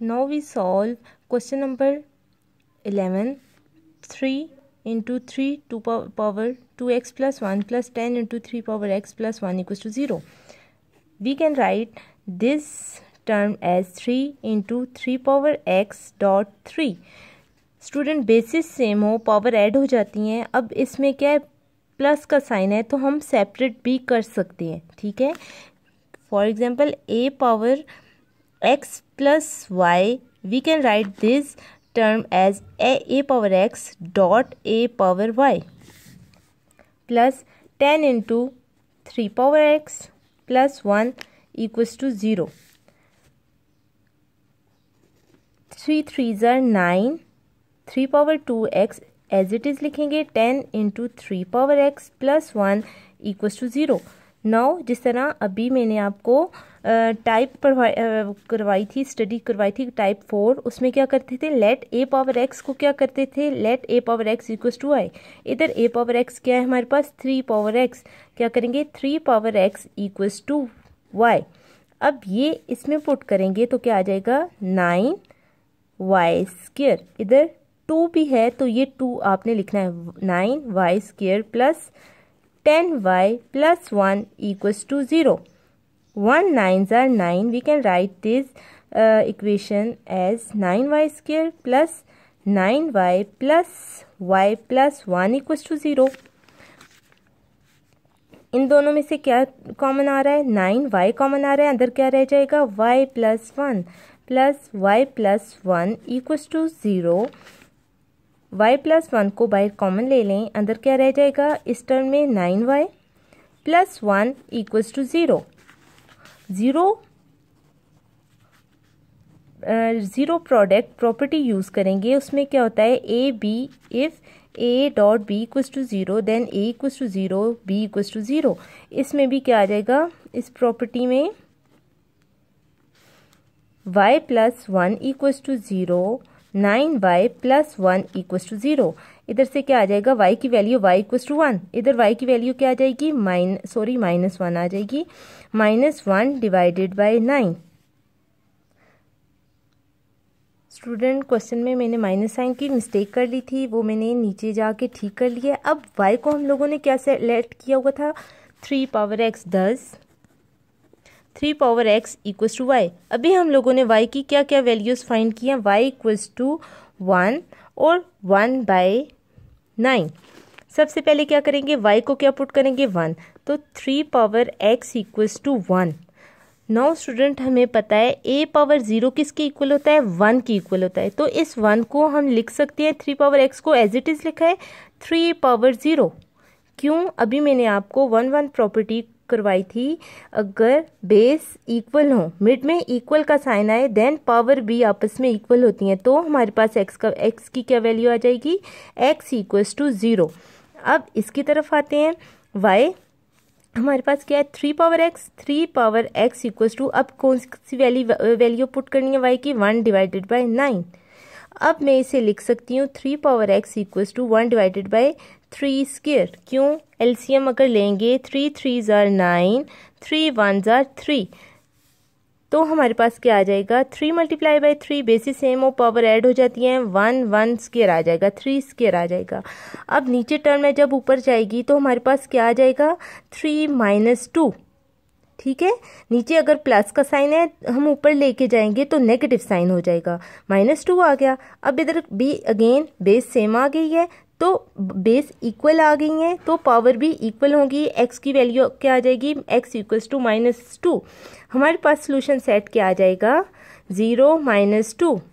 now we solve question number 11 3 into 3 2 power 2x plus 1 plus 10 into 3 power x plus 1 equals to 0 we can write this term as 3 into 3 power x dot 3 student basis same हो power add हो जाती हैं अब इसमें क्या है plus का sign है तो हम सेपरेट भी कर सकते हैं ठीक है for example A power x plus y we can write this term as a, a power x dot a power y plus 10 into 3 power x plus 1 equals to 0. 3 threes are 9 3 power 2x as it is लिखेंगे 10 into 3 power x plus 1 equals to 0. नौ जिस तरह अभी मैंने आपको type करवाई थी study करवाई थी टाइप फोर उसमें क्या करते थे लेट ए पावर एक्स को क्या करते थे let A power X equal to I इधर ए पावर एक्स क्या है हमारे पास थ्री पावर एक्स क्या करेंगे three power X equal to Y अब ये इसमें पुट करेंगे तो क्या आ जाएगा नाइन वाई स्केयर इधर टू भी है तो ये टू आपने लिखना है nine Y square plus ten Y plus one equals to zero one nine ज़ार nine we can write this equation as nine Y square plus nine Y plus Y plus one equals to zero इन दोनों में से क्या common आ रहा है nine Y common आ रहा है अंदर क्या रह जाएगा Y plus one plus Y plus one equals to zero Y plus one को बाहर कॉमन ले लें अंदर क्या रह जाएगा इस टर्म में nine Y plus one equals to zero zero zero product property use करेंगे उसमें क्या होता है A B if A dot B equal to zero then A equals to zero B equal to zero इसमें भी क्या आ जाएगा इस प्रॉपर्टी में y plus one equal to zero nine Y plus one equals to zero इधर से क्या आ जाएगा वाई की value Y equal to one इधर वाई की वैल्यू क्या आ जाएगी माइन सॉरी माइनस वन आ जाएगी minus one divided by nine student question में मैंने माइनस साइन की मिस्टेक कर ली थी वो मैंने नीचे जाके ठीक कर लिया अब वाई को हम लोगों ने क्या सेलेक्ट किया हुआ था थ्री पावर एक्स दस three power X equals to Y अभी हम लोगों ने वाई की क्या क्या वैल्यूज़ फाइंड की हैं वाई इक्वल्स टू वन और वन बाय नाइन सबसे पहले क्या करेंगे वाई को क्या पुट करेंगे वन तो three power X equals to one नौ स्टूडेंट हमें पता है ए पावर जीरो किसके इक्वल होता है वन के इक्वल होता है तो इस वन को हम लिख सकते हैं थ्री पावर एक्स को एज इट इज़ लिखा है थ्री पावर ज़ीरो क्यों अभी मैंने आपको वन वन प्रॉपर्टी करवाई थी अगर बेस इक्वल हो मिड में इक्वल का साइन आए देन पावर भी आपस में इक्वल होती हैं तो हमारे पास एक्स का एक्स की क्या वैल्यू आ जाएगी एक्स इक्वल्स टू ज़ीरो अब इसकी तरफ आते हैं वाई हमारे पास क्या है three power X three power X equals to अब कौन सी वैल्यू वैल्यू पुट करनी है वाई की वन डिवाइडेड बाई नाइन अब मैं इसे लिख सकती हूँ three power X equals to one divided by three square क्यों एलसीएम अगर लेंगे थ्री थ्री ज़ार नाइन थ्री वन ज़ार थ्री तो हमारे पास क्या आ जाएगा three multiply by three basis same और पावर ऐड हो जाती है वन वन स्केयर आ जाएगा थ्री स्केयर आ जाएगा अब नीचे टर्म में जब ऊपर जाएगी तो हमारे पास क्या आ जाएगा थ्री माइनस टू ठीक है नीचे अगर प्लस का साइन है हम ऊपर लेके जाएंगे तो नेगेटिव साइन हो जाएगा माइनस टू आ गया अब इधर बी अगेन बेस सेम आ गई है तो बेस इक्वल आ गई हैं तो पावर भी इक्वल होगी एक्स की वैल्यू क्या आ जाएगी X equals to minus two हमारे पास सोल्यूशन सेट क्या आ जाएगा ज़ीरो माइनस टू